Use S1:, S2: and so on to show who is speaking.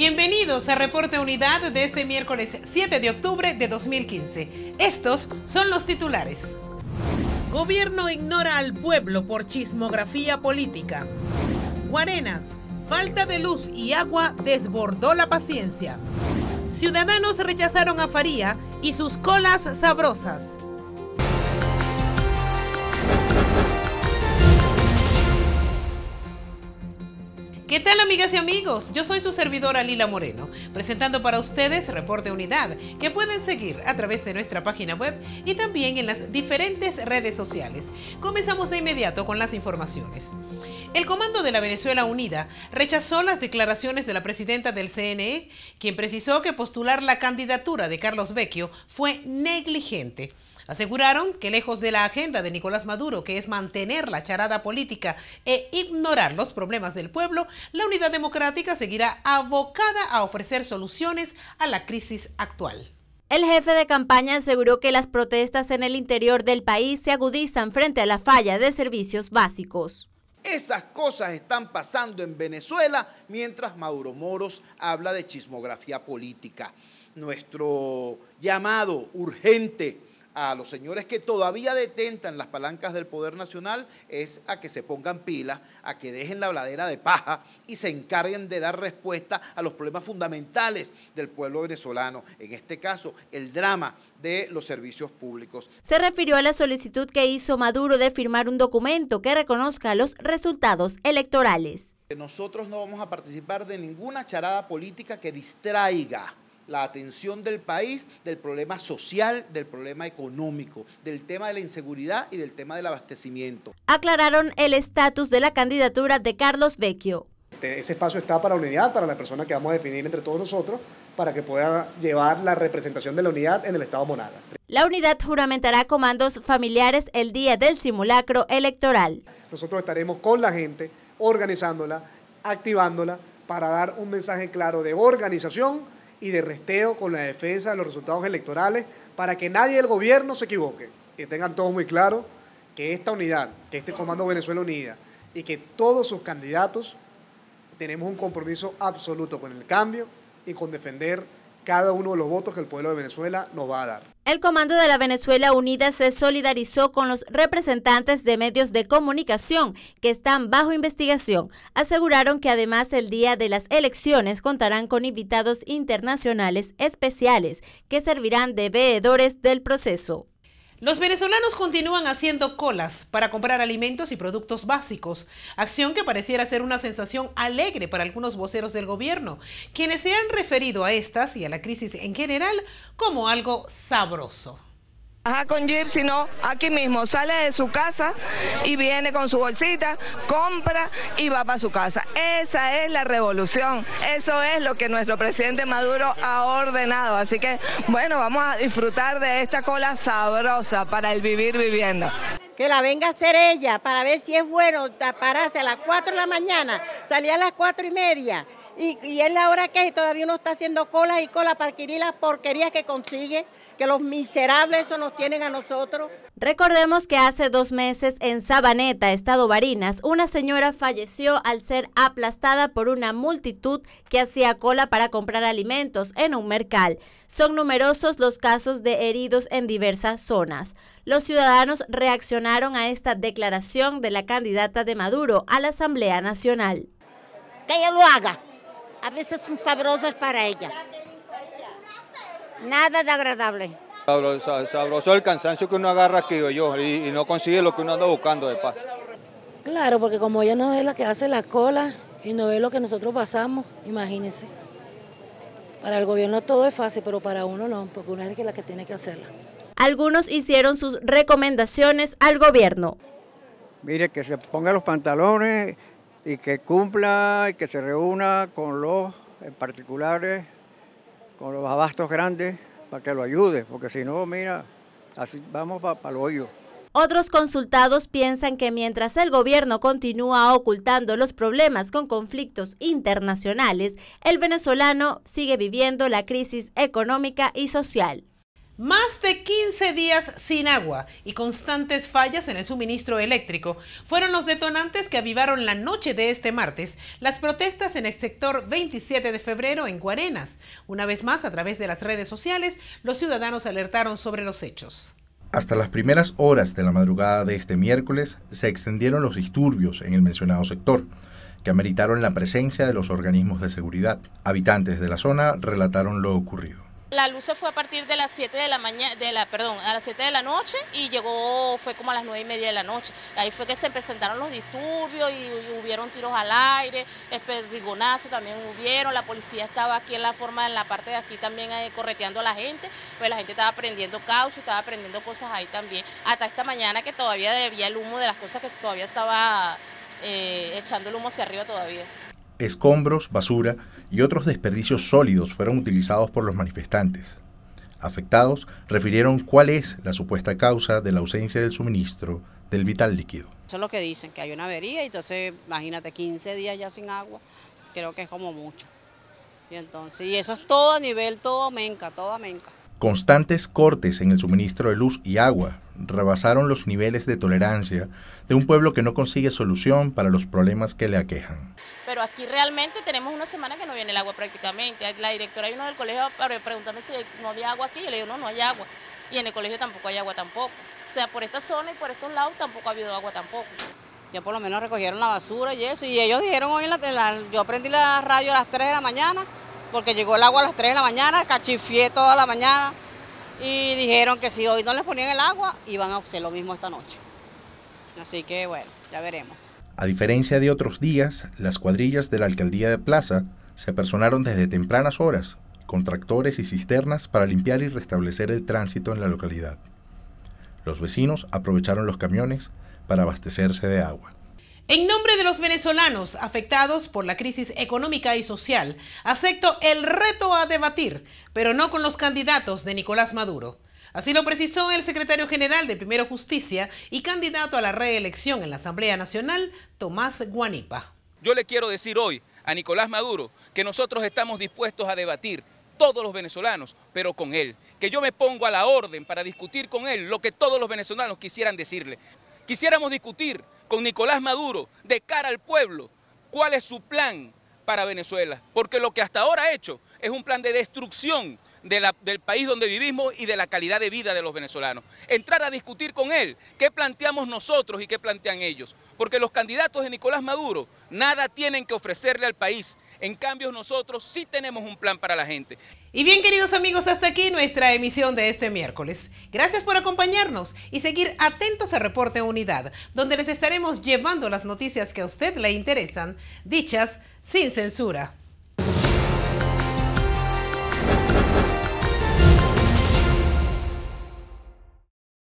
S1: Bienvenidos a Reporte Unidad de este miércoles 7 de octubre de 2015. Estos son los titulares. Gobierno ignora al pueblo por chismografía política. Guarenas, falta de luz y agua desbordó la paciencia. Ciudadanos rechazaron a Faría y sus colas sabrosas. ¿Qué tal amigas y amigos? Yo soy su servidora Lila Moreno, presentando para ustedes Reporte Unidad, que pueden seguir a través de nuestra página web y también en las diferentes redes sociales. Comenzamos de inmediato con las informaciones. El Comando de la Venezuela Unida rechazó las declaraciones de la presidenta del CNE, quien precisó que postular la candidatura de Carlos Vecchio fue negligente. Aseguraron que lejos de la agenda de Nicolás Maduro, que es mantener la charada política e ignorar los problemas del pueblo, la Unidad Democrática seguirá abocada a ofrecer soluciones a la crisis actual.
S2: El jefe de campaña aseguró que las protestas en el interior del país se agudizan frente a la falla de servicios
S3: básicos. Esas cosas están pasando en Venezuela mientras Mauro Moros habla de chismografía política. Nuestro llamado urgente a los señores que todavía detentan las palancas del poder nacional es a que se pongan pilas, a que dejen la bladera de paja y se encarguen de dar respuesta a los problemas fundamentales del pueblo venezolano, en este caso el drama de los servicios públicos.
S2: Se refirió a la solicitud que hizo Maduro de firmar un documento que reconozca los resultados electorales.
S3: Nosotros no vamos a participar de ninguna charada política que distraiga la atención del país del problema social, del problema económico, del tema de la inseguridad y del tema del abastecimiento.
S2: Aclararon el estatus de la candidatura de Carlos Vecchio.
S3: Este, ese espacio está para la unidad, para la persona que vamos a definir entre todos nosotros, para que pueda llevar la representación de la unidad en el Estado Monada. La
S2: unidad juramentará comandos familiares el día del simulacro electoral.
S3: Nosotros estaremos con la gente, organizándola, activándola, para dar un mensaje claro de organización, y de resteo con la defensa de los resultados electorales para que nadie del gobierno se equivoque. Que tengan todos muy claro que esta unidad, que este Comando Venezuela Unida y que todos sus candidatos tenemos un compromiso absoluto con el cambio y con defender cada uno de los votos que el pueblo de Venezuela nos va a dar.
S2: El comando de la Venezuela Unida se solidarizó con los representantes de medios de comunicación que están bajo investigación. Aseguraron que además el día de las elecciones contarán con invitados internacionales especiales que servirán de veedores del
S1: proceso. Los venezolanos continúan haciendo colas para comprar alimentos y productos básicos, acción que pareciera ser una sensación alegre para algunos voceros del gobierno, quienes se han referido a estas y a la crisis en general como algo sabroso. Ajá con Jeep, sino aquí mismo, sale de su casa y viene con su
S2: bolsita, compra y va para su casa. Esa es la revolución, eso es lo que nuestro presidente Maduro ha ordenado. Así que, bueno, vamos a disfrutar de esta cola sabrosa para el vivir viviendo que la venga a hacer ella para ver si es
S1: bueno pararse a las 4 de la mañana, salir a las 4 y media y, es la hora que todavía uno está haciendo colas y cola para adquirir las porquerías que consigue, que los miserables eso nos tienen a nosotros.
S2: Recordemos que hace dos meses en Sabaneta, Estado Barinas, una señora falleció al ser aplastada por una multitud que hacía cola para comprar alimentos en un mercal. Son numerosos los casos de heridos en diversas zonas. Los ciudadanos reaccionaron a esta declaración de la candidata de Maduro a la Asamblea Nacional. Que ella lo haga, a veces son sabrosas para ella. Nada de agradable.
S3: Sabroso, el cansancio que uno agarra aquí, yo, y, no consigue lo que uno anda buscando de paz.
S2: Claro, porque como ella no es la que hace la cola y no ve lo que nosotros pasamos, imagínense. Para el gobierno todo es fácil, pero para uno no, porque uno es la que tiene que hacerla. Algunos hicieron sus recomendaciones al gobierno.
S3: Mire, que se ponga los pantalones, y que cumpla y que se reúna con los particulares, con los abastos grandes, para que lo ayude, porque si no, mira, así vamos para el hoyo.
S2: Otros consultados piensan que mientras el gobierno continúa ocultando los problemas con conflictos internacionales, el
S1: venezolano sigue viviendo la crisis económica y social. Más de 15 días sin agua y constantes fallas en el suministro eléctrico fueron los detonantes que avivaron la noche de este martes las protestas en el sector 27 de febrero en Guarenas. Una vez más, a través de las redes sociales, los ciudadanos alertaron sobre los
S3: hechos. Hasta las primeras horas de la madrugada de este miércoles se extendieron los disturbios en el mencionado sector que ameritaron la presencia de los organismos de seguridad. Habitantes de la zona relataron lo ocurrido.
S1: La luz fue a partir de las 7 de la mañana, de la, perdón, a las 7 de la noche y llegó, fue como a las 9 y media de la noche. Ahí fue que se presentaron los disturbios y, hubieron tiros al aire, espedrigonazo pues, también hubieron, la policía estaba aquí en la forma, en la parte de aquí también eh, correteando a la gente, pues la gente estaba prendiendo caucho, estaba prendiendo cosas ahí también, hasta esta mañana que todavía debía el humo de las cosas que todavía estaba eh, echando el humo hacia arriba todavía.
S3: Escombros, basura, y otros desperdicios sólidos fueron utilizados por los manifestantes. Afectados refirieron cuál es la supuesta causa de la ausencia del suministro del vital líquido.
S1: Eso es lo que dicen, que hay
S2: una avería, y entonces imagínate 15 días ya sin agua, creo que es como mucho. Y entonces, eso es todo a nivel, todo menca, todo menca.
S3: Constantes cortes en el suministro de luz y agua rebasaron los niveles de tolerancia de un pueblo que no consigue solución para los problemas que le aquejan.
S1: Pero aquí realmente tenemos una semana que no viene el agua prácticamente. La directora vino del colegio para preguntarme si no había agua aquí. Yo le digo, no, no hay agua. Y en el colegio tampoco hay agua tampoco. O sea, por esta zona y por estos lados tampoco ha habido agua tampoco. Ya por
S2: lo menos recogieron la basura y eso. Y ellos dijeron hoy en la, yo aprendí la radio a las 3 de la mañana, porque llegó el agua a las 3 de la mañana, cachifié toda la mañana y dijeron que si hoy no les ponían el agua, iban a hacer lo mismo esta noche. Así que bueno, ya veremos.
S3: A diferencia de otros días, las cuadrillas de la alcaldía de Plaza se personaron desde tempranas horas con tractores y cisternas para limpiar y restablecer el tránsito en la localidad. Los vecinos aprovecharon los camiones para abastecerse de agua.
S1: En nombre de los venezolanos afectados por la crisis económica y social, acepto el reto a debatir, pero no con los candidatos de Nicolás Maduro. Así lo precisó el secretario general de Primero Justicia y candidato a la reelección en la Asamblea Nacional, Tomás Guanipa.
S3: Yo le quiero decir hoy a Nicolás Maduro que nosotros estamos dispuestos a debatir todos los venezolanos, pero con él. Que yo me pongo a la orden para discutir con él lo que todos los venezolanos quisieran decirle. Quisiéramos discutir con Nicolás Maduro de cara al pueblo cuál es su plan para Venezuela. Porque lo que hasta ahora ha hecho es un plan de destrucción del país donde vivimos y de la calidad de vida de los venezolanos. Entrar a discutir con él qué planteamos nosotros y qué plantean ellos. Porque los candidatos de Nicolás Maduro nada tienen que ofrecerle al país en cambio, nosotros sí tenemos un plan para la gente. Y bien, queridos amigos,
S1: hasta aquí nuestra emisión de este miércoles. Gracias por acompañarnos y seguir atentos a Reporte Unidad, donde les estaremos llevando las noticias que a usted le interesan, dichas sin censura.